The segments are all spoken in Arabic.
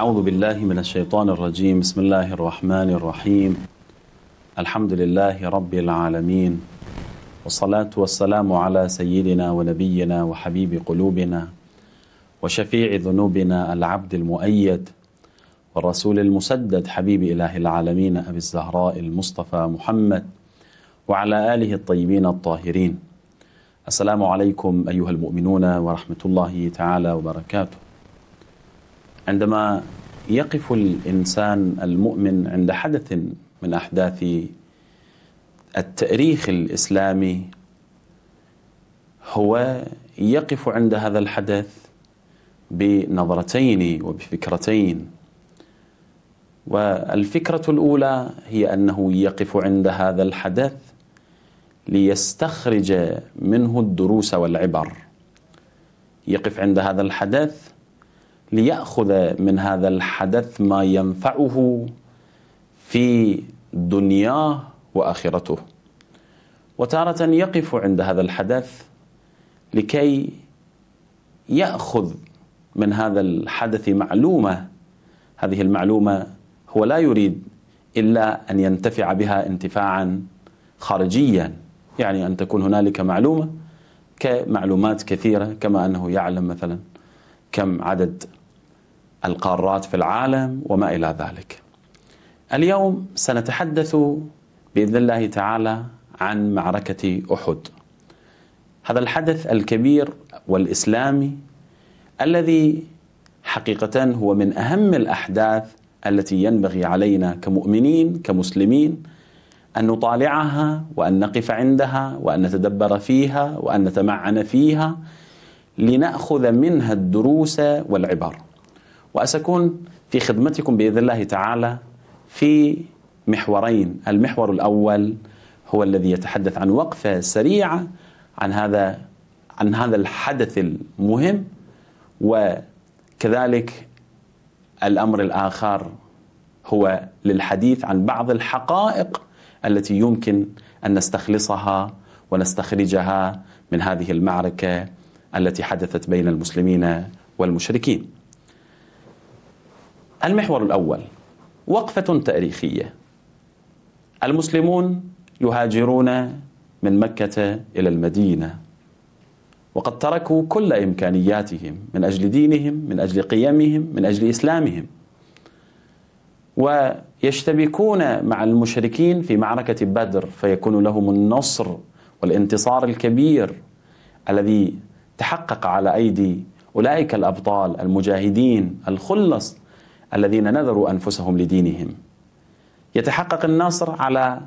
أعوذ بالله من الشيطان الرجيم بسم الله الرحمن الرحيم الحمد لله رب العالمين والصلاة والسلام على سيدنا ونبينا وحبيب قلوبنا وشفيع ذنوبنا العبد المؤيد والرسول المسدد حبيب إله العالمين أبي الزهراء المصطفى محمد وعلى آله الطيبين الطاهرين السلام عليكم أيها المؤمنون ورحمة الله تعالى وبركاته عندما يقف الإنسان المؤمن عند حدث من أحداث التاريخ الإسلامي هو يقف عند هذا الحدث بنظرتين وبفكرتين والفكرة الأولى هي أنه يقف عند هذا الحدث ليستخرج منه الدروس والعبر يقف عند هذا الحدث ليأخذ من هذا الحدث ما ينفعه في دنياه وآخرته وتارة يقف عند هذا الحدث لكي يأخذ من هذا الحدث معلومة هذه المعلومة هو لا يريد إلا أن ينتفع بها انتفاعا خارجيا يعني أن تكون هنالك معلومة كمعلومات كثيرة كما أنه يعلم مثلا كم عدد القارات في العالم وما إلى ذلك اليوم سنتحدث بإذن الله تعالى عن معركة أحد هذا الحدث الكبير والإسلامي الذي حقيقة هو من أهم الأحداث التي ينبغي علينا كمؤمنين كمسلمين أن نطالعها وأن نقف عندها وأن نتدبر فيها وأن نتمعن فيها لنأخذ منها الدروس والعبر وأسكون في خدمتكم بإذن الله تعالى في محورين المحور الأول هو الذي يتحدث عن وقفة سريعة عن هذا عن هذا الحدث المهم وكذلك الأمر الآخر هو للحديث عن بعض الحقائق التي يمكن أن نستخلصها ونستخرجها من هذه المعركة التي حدثت بين المسلمين والمشركين المحور الأول وقفة تاريخية المسلمون يهاجرون من مكة إلى المدينة وقد تركوا كل إمكانياتهم من أجل دينهم من أجل قيمهم من أجل إسلامهم ويشتبكون مع المشركين في معركة بدر فيكون لهم النصر والانتصار الكبير الذي تحقق على أيدي أولئك الأبطال المجاهدين الخلص الذين نذروا أنفسهم لدينهم يتحقق النصر على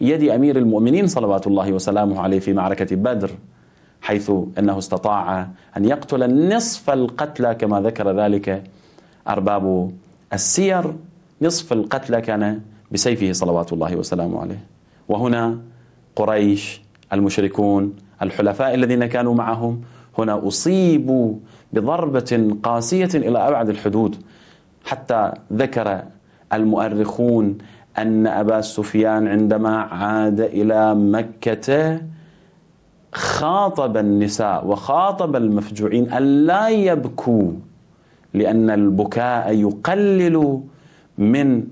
يد أمير المؤمنين صلوات الله وسلامه عليه في معركة بدر حيث أنه استطاع أن يقتل نصف القتلى كما ذكر ذلك أرباب السير نصف القتلى كان بسيفه صلوات الله وسلامه عليه وهنا قريش المشركون الحلفاء الذين كانوا معهم هنا أصيبوا بضربة قاسية إلى أبعد الحدود حتى ذكر المؤرخون أن أبا سفيان عندما عاد إلى مكة خاطب النساء وخاطب المفجوعين ألا يبكوا لأن البكاء يقلل من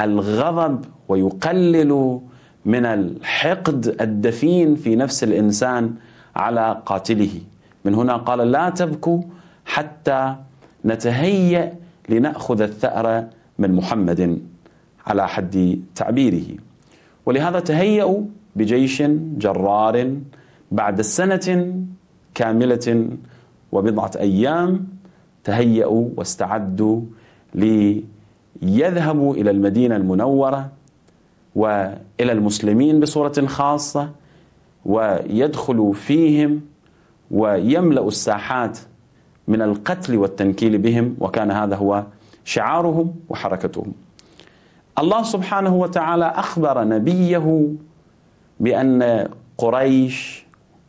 الغضب ويقلل من الحقد الدفين في نفس الإنسان على قاتله من هنا قال لا تبكوا حتى نتهيأ لنأخذ الثأر من محمد على حد تعبيره ولهذا تهيأوا بجيش جرار بعد سنة كاملة وبضعة أيام تهيأوا واستعدوا ليذهبوا إلى المدينة المنورة وإلى المسلمين بصورة خاصة ويدخلوا فيهم ويملأوا الساحات من القتل والتنكيل بهم وكان هذا هو شعارهم وحركتهم الله سبحانه وتعالى أخبر نبيه بأن قريش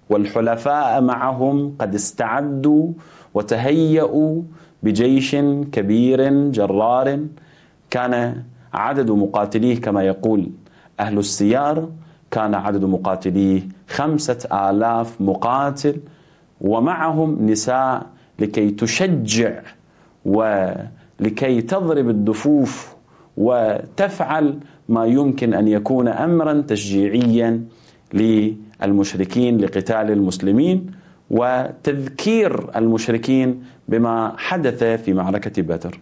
والحلفاء معهم قد استعدوا وتهيأوا بجيش كبير جرار كان عدد مقاتليه كما يقول أهل السيار كان عدد مقاتليه خمسة آلاف مقاتل ومعهم نساء لكي تشجع ولكي تضرب الدفوف وتفعل ما يمكن ان يكون امرا تشجيعيا للمشركين لقتال المسلمين وتذكير المشركين بما حدث في معركه بدر.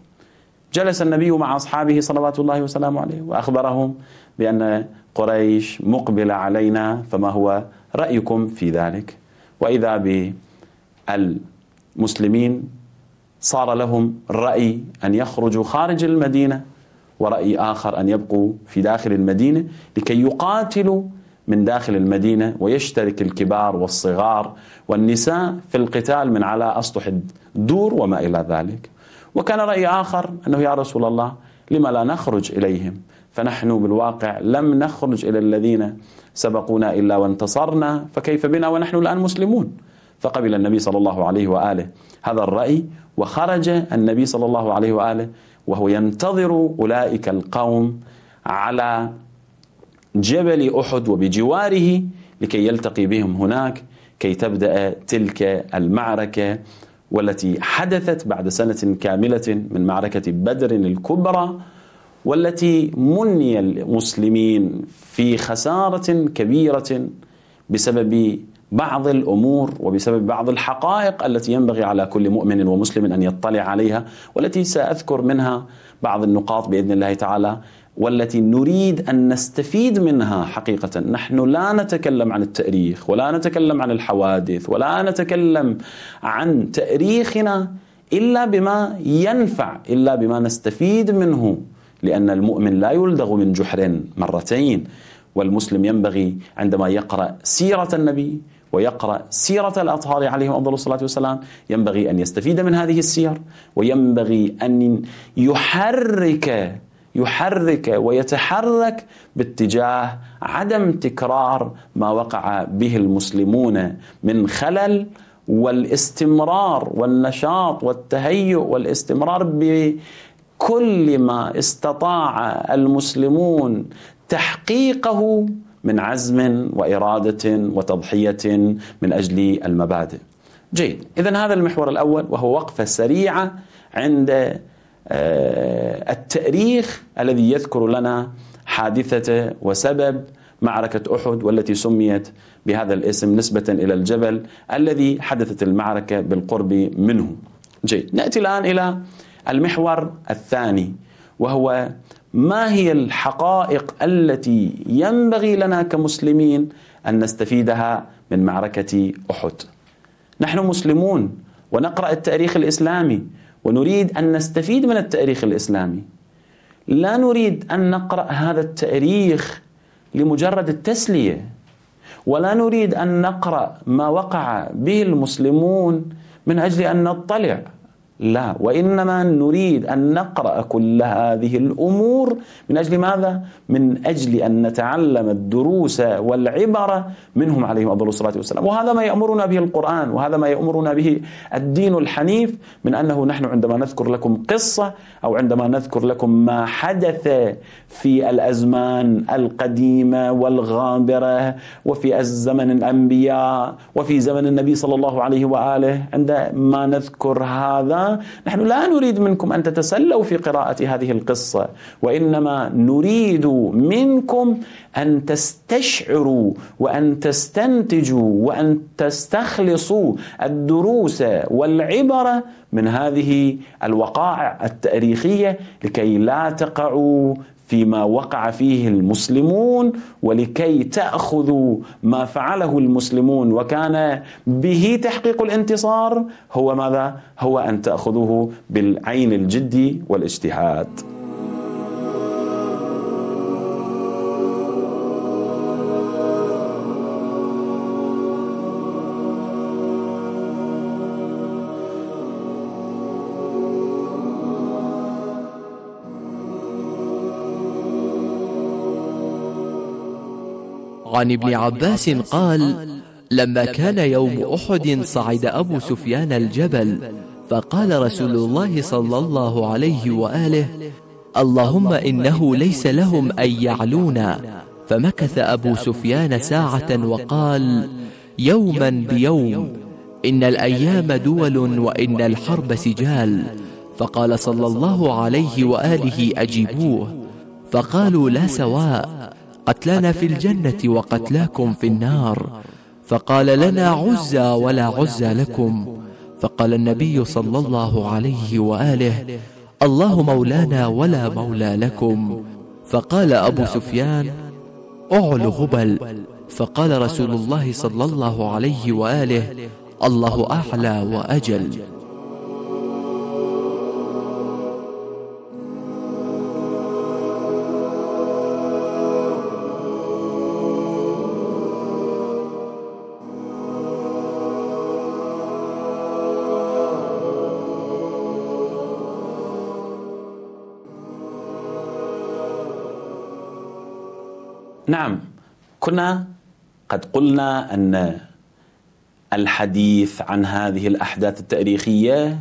جلس النبي مع اصحابه صلوات الله وسلامه عليه واخبرهم بان قريش مقبله علينا فما هو رايكم في ذلك؟ واذا ب مسلمين صار لهم رأي أن يخرجوا خارج المدينة ورأي آخر أن يبقوا في داخل المدينة لكي يقاتلوا من داخل المدينة ويشترك الكبار والصغار والنساء في القتال من على أسطح الدور وما إلى ذلك وكان رأي آخر أنه يا رسول الله لما لا نخرج إليهم فنحن بالواقع لم نخرج إلى الذين سبقونا إلا وانتصرنا فكيف بنا ونحن الآن مسلمون فقبل النبي صلى الله عليه وآله هذا الرأي وخرج النبي صلى الله عليه وآله وهو ينتظر أولئك القوم على جبل أحد وبجواره لكي يلتقي بهم هناك كي تبدأ تلك المعركة والتي حدثت بعد سنة كاملة من معركة بدر الكبرى والتي مني المسلمين في خسارة كبيرة بسبب بعض الامور وبسبب بعض الحقائق التي ينبغي على كل مؤمن ومسلم ان يطلع عليها والتي ساذكر منها بعض النقاط باذن الله تعالى والتي نريد ان نستفيد منها حقيقه، نحن لا نتكلم عن التاريخ ولا نتكلم عن الحوادث ولا نتكلم عن تاريخنا الا بما ينفع، الا بما نستفيد منه، لان المؤمن لا يلدغ من جحر مرتين، والمسلم ينبغي عندما يقرا سيره النبي ويقرأ سيرة الأطهار عليهم أفضل الصلاة والسلام ينبغي أن يستفيد من هذه السير وينبغي أن يحرك يحرك ويتحرك باتجاه عدم تكرار ما وقع به المسلمون من خلل والاستمرار والنشاط والتهيؤ والاستمرار بكل ما استطاع المسلمون تحقيقه من عزم واراده وتضحيه من اجل المبادئ. جيد، اذا هذا المحور الاول وهو وقفه سريعه عند آه، التاريخ الذي يذكر لنا حادثه وسبب معركة أحد والتي سميت بهذا الاسم نسبة إلى الجبل الذي حدثت المعركة بالقرب منه جيد نأتي الآن إلى المحور الثاني وهو ما هي الحقائق التي ينبغي لنا كمسلمين أن نستفيدها من معركة أحد نحن مسلمون ونقرأ التاريخ الإسلامي ونريد أن نستفيد من التاريخ الإسلامي لا نريد أن نقرأ هذا التاريخ لمجرد التسلية ولا نريد أن نقرأ ما وقع به المسلمون من أجل أن نطلع لا وإنما نريد أن نقرأ كل هذه الأمور من أجل ماذا؟ من أجل أن نتعلم الدروس والعبرة منهم عليهم أفضل الصلاة والسلام وهذا ما يأمرنا به القرآن وهذا ما يأمرنا به الدين الحنيف من أنه نحن عندما نذكر لكم قصة أو عندما نذكر لكم ما حدث في الأزمان القديمة والغابرة وفي الزمن الأنبياء وفي زمن النبي صلى الله عليه وآله عندما نذكر هذا نحن لا نريد منكم أن تتسلوا في قراءة هذه القصة وإنما نريد منكم أن تستشعروا وأن تستنتجوا وأن تستخلصوا الدروس والعبرة من هذه الوقائع التاريخية لكي لا تقعوا فيما وقع فيه المسلمون ولكي تاخذوا ما فعله المسلمون وكان به تحقيق الانتصار هو ماذا؟ هو ان تاخذوه بالعين الجدي والاجتهاد. عن ابن عباس قال لما كان يوم أحد صعد أبو سفيان الجبل فقال رسول الله صلى الله عليه وآله اللهم إنه ليس لهم أن يعلونا فمكث أبو سفيان ساعة وقال يوما بيوم إن الأيام دول وإن الحرب سجال فقال صلى الله عليه وآله أجيبوه فقالوا لا سواء قتلانا في الجنة وقتلاكم في النار فقال لنا عزى ولا عزى لكم فقال النبي صلى الله عليه وآله الله مولانا ولا مولى لكم فقال أبو سفيان أعل غبل فقال رسول الله صلى الله عليه وآله الله أعلى وأجل نعم كنا قد قلنا أن الحديث عن هذه الأحداث التاريخية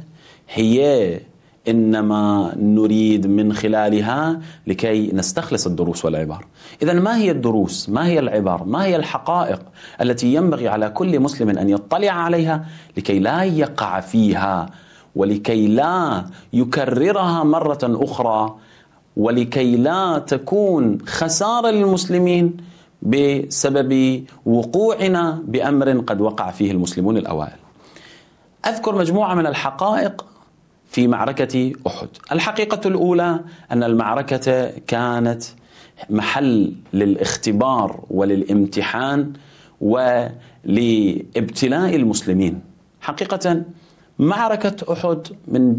هي إنما نريد من خلالها لكي نستخلص الدروس والعبر إذا ما هي الدروس؟ ما هي العبر؟ ما هي الحقائق التي ينبغي على كل مسلم أن يطلع عليها لكي لا يقع فيها ولكي لا يكررها مرة أخرى ولكي لا تكون خساره للمسلمين بسبب وقوعنا بامر قد وقع فيه المسلمون الاوائل. اذكر مجموعه من الحقائق في معركه احد. الحقيقه الاولى ان المعركه كانت محل للاختبار وللامتحان ولابتلاء المسلمين. حقيقه معركه احد من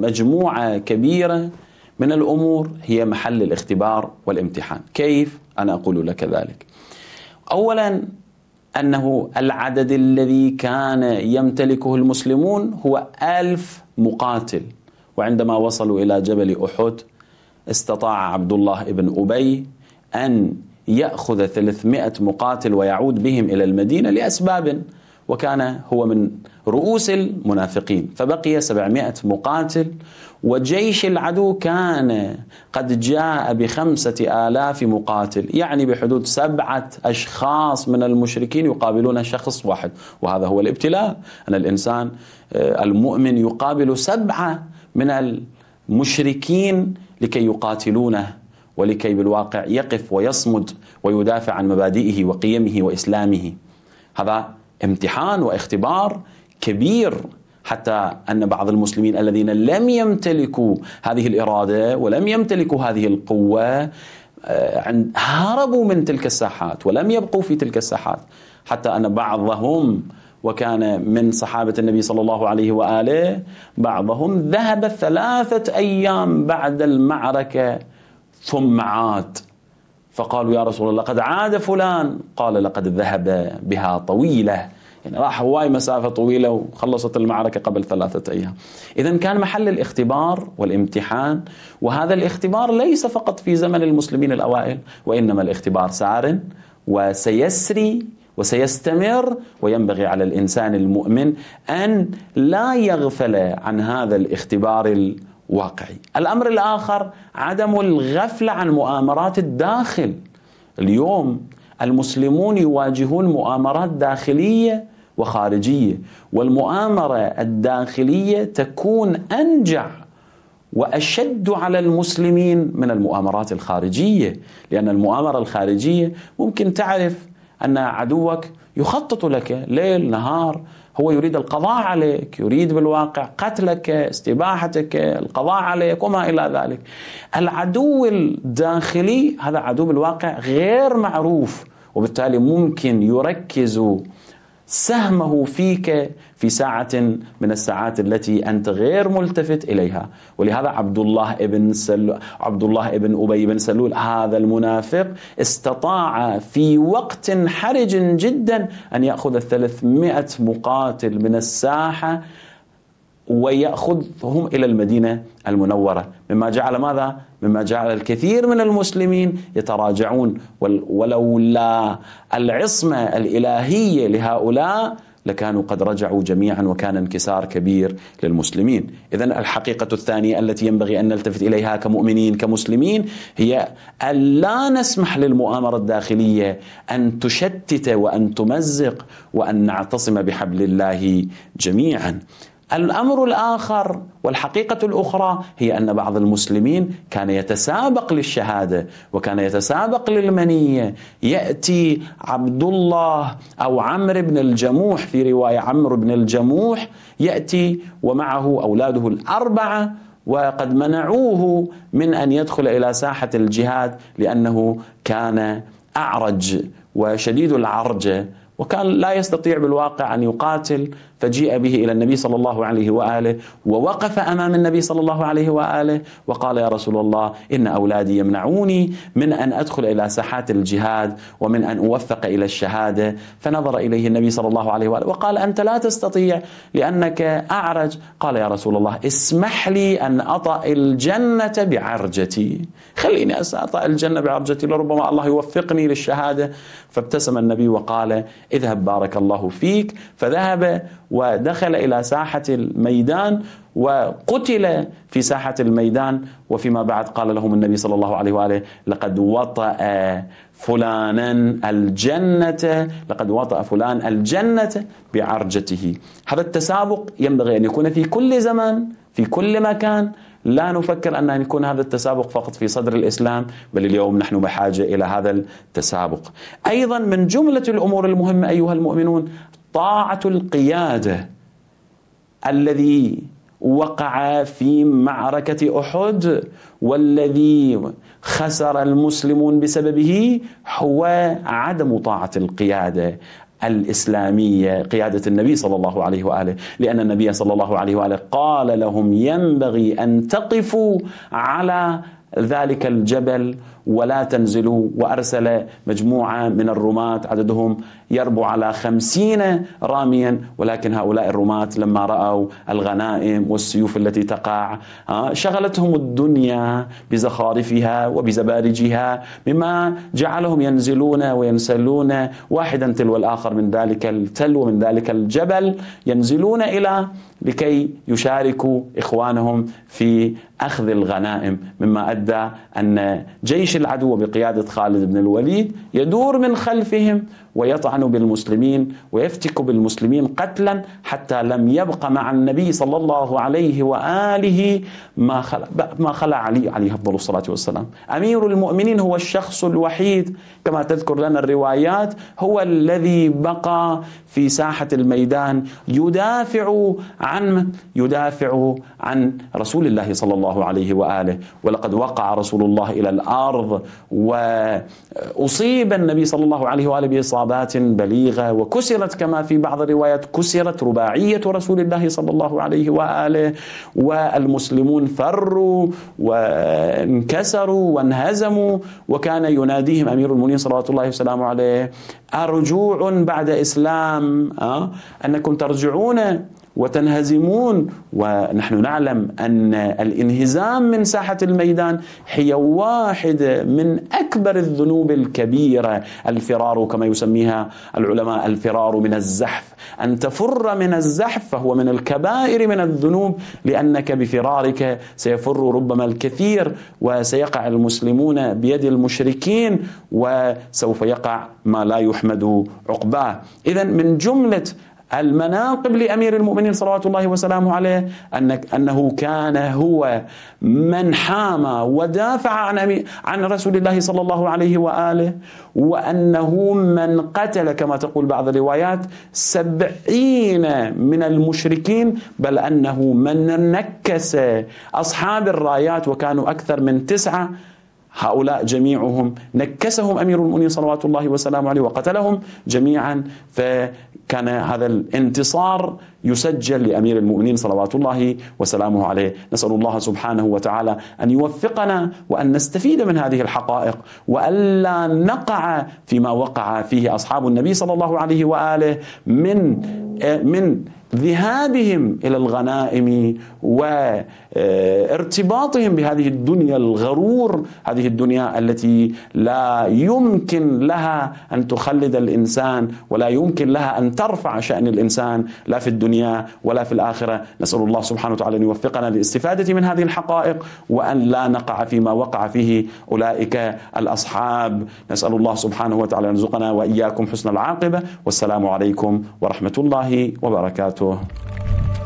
مجموعه كبيره من الأمور هي محل الاختبار والامتحان كيف؟ أنا أقول لك ذلك أولا أنه العدد الذي كان يمتلكه المسلمون هو ألف مقاتل وعندما وصلوا إلى جبل أحد استطاع عبد الله بن أبي أن يأخذ 300 مقاتل ويعود بهم إلى المدينة لأسباب وكان هو من رؤوس المنافقين فبقي 700 مقاتل وجيش العدو كان قد جاء بخمسة آلاف مقاتل يعني بحدود سبعة أشخاص من المشركين يقابلون شخص واحد وهذا هو الابتلاء أن الإنسان آه، المؤمن يقابل سبعة من المشركين لكي يقاتلونه ولكي بالواقع يقف ويصمد ويدافع عن مبادئه وقيمه وإسلامه هذا امتحان واختبار كبير حتى ان بعض المسلمين الذين لم يمتلكوا هذه الاراده ولم يمتلكوا هذه القوه آه، هربوا من تلك الساحات ولم يبقوا في تلك الساحات حتى ان بعضهم وكان من صحابه النبي صلى الله عليه واله بعضهم ذهب ثلاثه ايام بعد المعركه ثم عاد فقالوا يا رسول الله قد عاد فلان قال لقد ذهب بها طويله يعني راح هواي مسافة طويلة وخلصت المعركة قبل ثلاثة أيام إذا كان محل الاختبار والامتحان وهذا الاختبار ليس فقط في زمن المسلمين الأوائل وإنما الاختبار سار وسيسري وسيستمر وينبغي على الإنسان المؤمن أن لا يغفل عن هذا الاختبار الواقعي الأمر الآخر عدم الغفلة عن مؤامرات الداخل اليوم المسلمون يواجهون مؤامرات داخليه وخارجية والمؤامرة الداخلية تكون أنجع واشد على المسلمين من المؤامرات الخارجيه، لان المؤامره الخارجيه ممكن تعرف ان عدوك يخطط لك ليل نهار، هو يريد القضاء عليك، يريد بالواقع قتلك، استباحتك، القضاء عليك وما الى ذلك. العدو الداخلي هذا عدو بالواقع غير معروف، وبالتالي ممكن يركز سهمه فيك في ساعة من الساعات التي أنت غير ملتفت إليها ولهذا عبد الله ابن سلو عبد الله ابن أبي بن سلول هذا المنافق استطاع في وقت حرج جدا أن يأخذ 300 مقاتل من الساحة ويأخذهم إلى المدينة المنورة مما جعل ماذا؟ مما جعل الكثير من المسلمين يتراجعون ولولا العصمة الإلهية لهؤلاء لكانوا قد رجعوا جميعا وكان انكسار كبير للمسلمين إذا الحقيقة الثانية التي ينبغي أن نلتفت إليها كمؤمنين كمسلمين هي ألا نسمح للمؤامرة الداخلية أن تشتت وأن تمزق وأن نعتصم بحبل الله جميعا الامر الاخر والحقيقه الاخرى هي ان بعض المسلمين كان يتسابق للشهاده وكان يتسابق للمنيه ياتي عبد الله او عمرو بن الجموح في روايه عمرو بن الجموح ياتي ومعه اولاده الاربعه وقد منعوه من ان يدخل الى ساحه الجهاد لانه كان اعرج وشديد العرجه وكان لا يستطيع بالواقع ان يقاتل فجيء به إلى النبي صلى الله عليه وآله ووقف أمام النبي صلى الله عليه وآله وقال يا رسول الله إن أولادي يمنعوني من أن أدخل إلى ساحات الجهاد ومن أن أوفق إلى الشهادة فنظر إليه النبي صلى الله عليه وآله وقال أنت لا تستطيع لأنك أعرج قال يا رسول الله اسمح لي أن أطأ الجنة بعرجتي خليني أطأ الجنة بعرجتي لربما الله يوفقني للشهادة فابتسم النبي وقال اذهب بارك الله فيك فذهب ودخل إلى ساحة الميدان وقتل في ساحة الميدان وفيما بعد قال لهم النبي صلى الله عليه وآله لقد وطأ فلانا الجنة لقد وطأ فلان الجنة بعرجته هذا التسابق ينبغي أن يكون في كل زمان في كل مكان لا نفكر أن يكون هذا التسابق فقط في صدر الإسلام بل اليوم نحن بحاجة إلى هذا التسابق أيضا من جملة الأمور المهمة أيها المؤمنون طاعة القيادة الذي وقع في معركة أحد والذي خسر المسلمون بسببه هو عدم طاعة القيادة الإسلامية قيادة النبي صلى الله عليه وآله لأن النبي صلى الله عليه وآله قال لهم ينبغي أن تقفوا على ذلك الجبل ولا تنزلوا وأرسل مجموعة من الرماة عددهم يربو على خمسين راميا ولكن هؤلاء الرماة لما رأوا الغنائم والسيوف التي تقع آه، شغلتهم الدنيا بزخارفها وبزبارجها مما جعلهم ينزلون وينسلون واحدا تلو الآخر من ذلك التل ومن ذلك الجبل ينزلون إلى لكي يشاركوا إخوانهم في أخذ الغنائم مما أدى أن جيش جيش العدو بقيادة خالد بن الوليد يدور من خلفهم ويطعن بالمسلمين ويفتك بالمسلمين قتلا حتى لم يبق مع النبي صلى الله عليه وآله ما خلع, ما خلى علي عليه أفضل الصلاة والسلام أمير المؤمنين هو الشخص الوحيد كما تذكر لنا الروايات هو الذي بقى في ساحة الميدان يدافع عن يدافع عن رسول الله صلى الله عليه وآله ولقد وقع رسول الله إلى الأرض وأصيب النبي صلى الله عليه وآله بإصابة ضربات بليغة وكسرت كما في بعض الروايات كسرت رباعية رسول الله صلى الله عليه وآله والمسلمون فروا وانكسروا وانهزموا وكان يناديهم أمير المؤمنين صلوات الله وسلامه عليه أرجوع بعد إسلام آه؟ أنكم ترجعون وتنهزمون ونحن نعلم أن الانهزام من ساحة الميدان هي واحدة من أكبر الذنوب الكبيرة الفرار كما يسميها العلماء الفرار من الزحف أن تفر من الزحف فهو من الكبائر من الذنوب لأنك بفرارك سيفر ربما الكثير وسيقع المسلمون بيد المشركين وسوف يقع ما لا يحمد عقباه إذا من جملة المناقب لأمير المؤمنين صلوات الله وسلامه عليه أنك أنه كان هو من حامى ودافع عن عن رسول الله صلى الله عليه وآله وأنه من قتل كما تقول بعض الروايات سبعين من المشركين بل أنه من نكس أصحاب الرايات وكانوا أكثر من تسعة هؤلاء جميعهم نكسهم أمير المؤمنين صلوات الله وسلامه عليه وقتلهم جميعا فكان هذا الانتصار يسجل لأمير المؤمنين صلوات الله وسلامه عليه نسأل الله سبحانه وتعالى أن يوفقنا وأن نستفيد من هذه الحقائق وألا نقع فيما وقع فيه أصحاب النبي صلى الله عليه وآله من من ذهابهم الى الغنائم وارتباطهم بهذه الدنيا الغرور هذه الدنيا التي لا يمكن لها ان تخلد الانسان ولا يمكن لها ان ترفع شان الانسان لا في الدنيا ولا في الاخره نسال الله سبحانه وتعالى ان يوفقنا للاستفاده من هذه الحقائق وان لا نقع فيما وقع فيه اولئك الاصحاب نسال الله سبحانه وتعالى ان يرزقنا واياكم حسن العاقبه والسلام عليكم ورحمه الله وبركاته